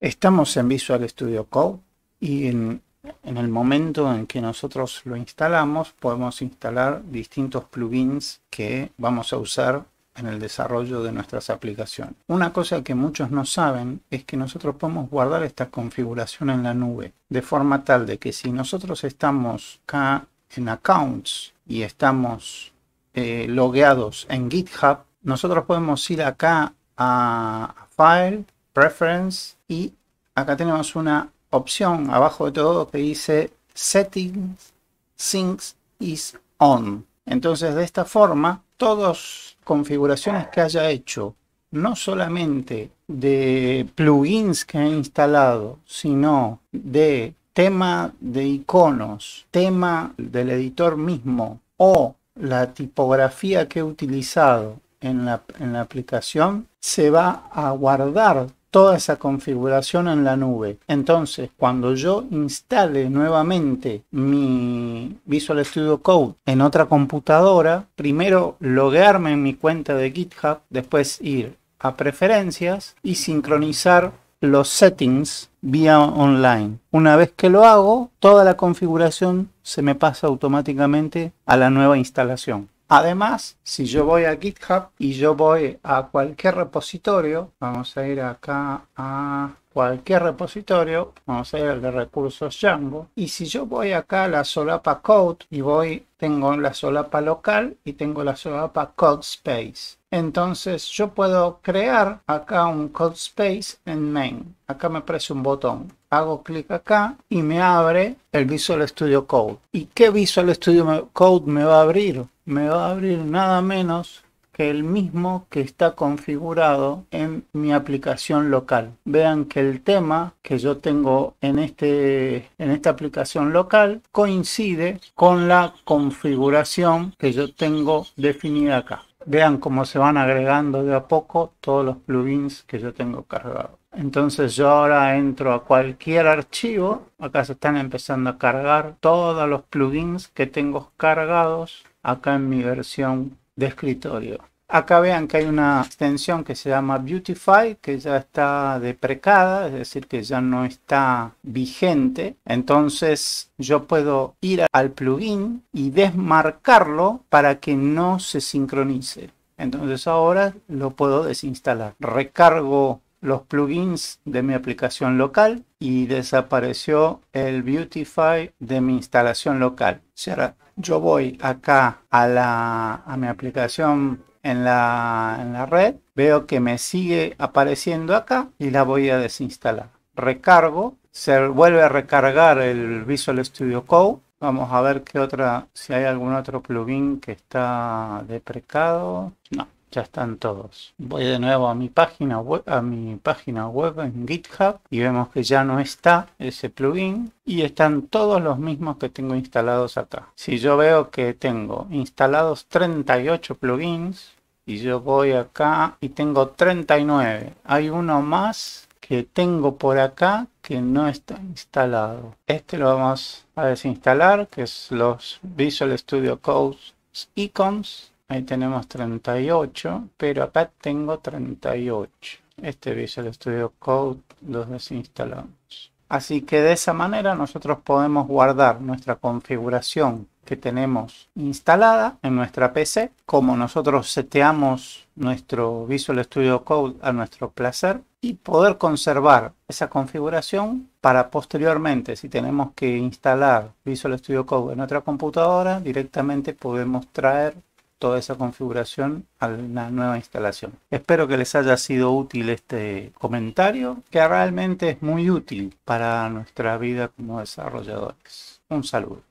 Estamos en Visual Studio Code y en, el momento en que nosotros lo instalamos podemos instalar distintos plugins que vamos a usar en el desarrollo de nuestras aplicaciones. Una cosa que muchos no saben es que nosotros podemos guardar esta configuración en la nube de forma tal de que si nosotros estamos acá en Accounts y estamos eh, logueados en GitHub, nosotros podemos ir acá a File reference y acá tenemos una opción abajo de todo que dice Settings, Things is On. Entonces de esta forma, todas configuraciones que haya hecho, no solamente de plugins que he instalado, sino de tema de iconos, tema del editor mismo o la tipografía que he utilizado en la aplicación, se va a guardar toda esa configuración en la nube. Entonces, cuando yo instale nuevamente mi Visual Studio Code en otra computadora, primero loguearme en mi cuenta de GitHub, después ir a preferencias y sincronizar los settings vía online. Una vez que lo hago, toda la configuración se me pasa automáticamente a la nueva instalación. Además, si yo voy a GitHub y yo voy a cualquier repositorio, vamos a ir acá a cualquier repositorio, vamos a ir al de recursos Django, y si yo voy acá a la solapa code y voy, tengo la solapa local y tengo la solapa code space. Entonces yo puedo crear acá un code space en main. Acá me preso un botón hago clic acá y me abre el Visual Studio Code. ¿Y qué Visual Studio Code me va a abrir? Me va a abrir nada menos que el mismo que está configurado en mi aplicación local. Vean que el tema que yo tengo en, este, en esta aplicación local coincide con la configuración que yo tengo definida acá. Vean cómo se van agregando de a poco todos los plugins que yo tengo cargados. Entonces yo ahora entro a cualquier archivo. Acá se están empezando a cargar todos los plugins que tengo cargados acá en mi versión de escritorio. Acá vean que hay una extensión que se llama Beautify, que ya está deprecada, es decir, que ya no está vigente. Entonces yo puedo ir al plugin y desmarcarlo para que no se sincronice. Entonces ahora lo puedo desinstalar. Recargo los plugins de mi aplicación local y desapareció el Beautify de mi instalación local. si sea, yo voy acá a, la, a mi aplicación en la, en la red, veo que me sigue apareciendo acá y la voy a desinstalar. Recargo, se vuelve a recargar el Visual Studio Code Vamos a ver qué otra, si hay algún otro plugin que está deprecado. No, ya están todos. Voy de nuevo a mi página web, a mi página web en GitHub y vemos que ya no está ese plugin y están todos los mismos que tengo instalados acá. Si yo veo que tengo instalados 38 plugins y yo voy acá y tengo 39, hay uno más que tengo por acá que no está instalado. Este lo vamos a desinstalar, que es los Visual Studio Code icons Ahí tenemos 38, pero acá tengo 38. Este Visual Studio Code lo desinstalamos. Así que de esa manera nosotros podemos guardar nuestra configuración que tenemos instalada en nuestra PC. Como nosotros seteamos nuestro Visual Studio Code a nuestro placer y poder conservar esa configuración para posteriormente, si tenemos que instalar Visual Studio Code en otra computadora, directamente podemos traer toda esa configuración a una nueva instalación. Espero que les haya sido útil este comentario, que realmente es muy útil para nuestra vida como desarrolladores. Un saludo.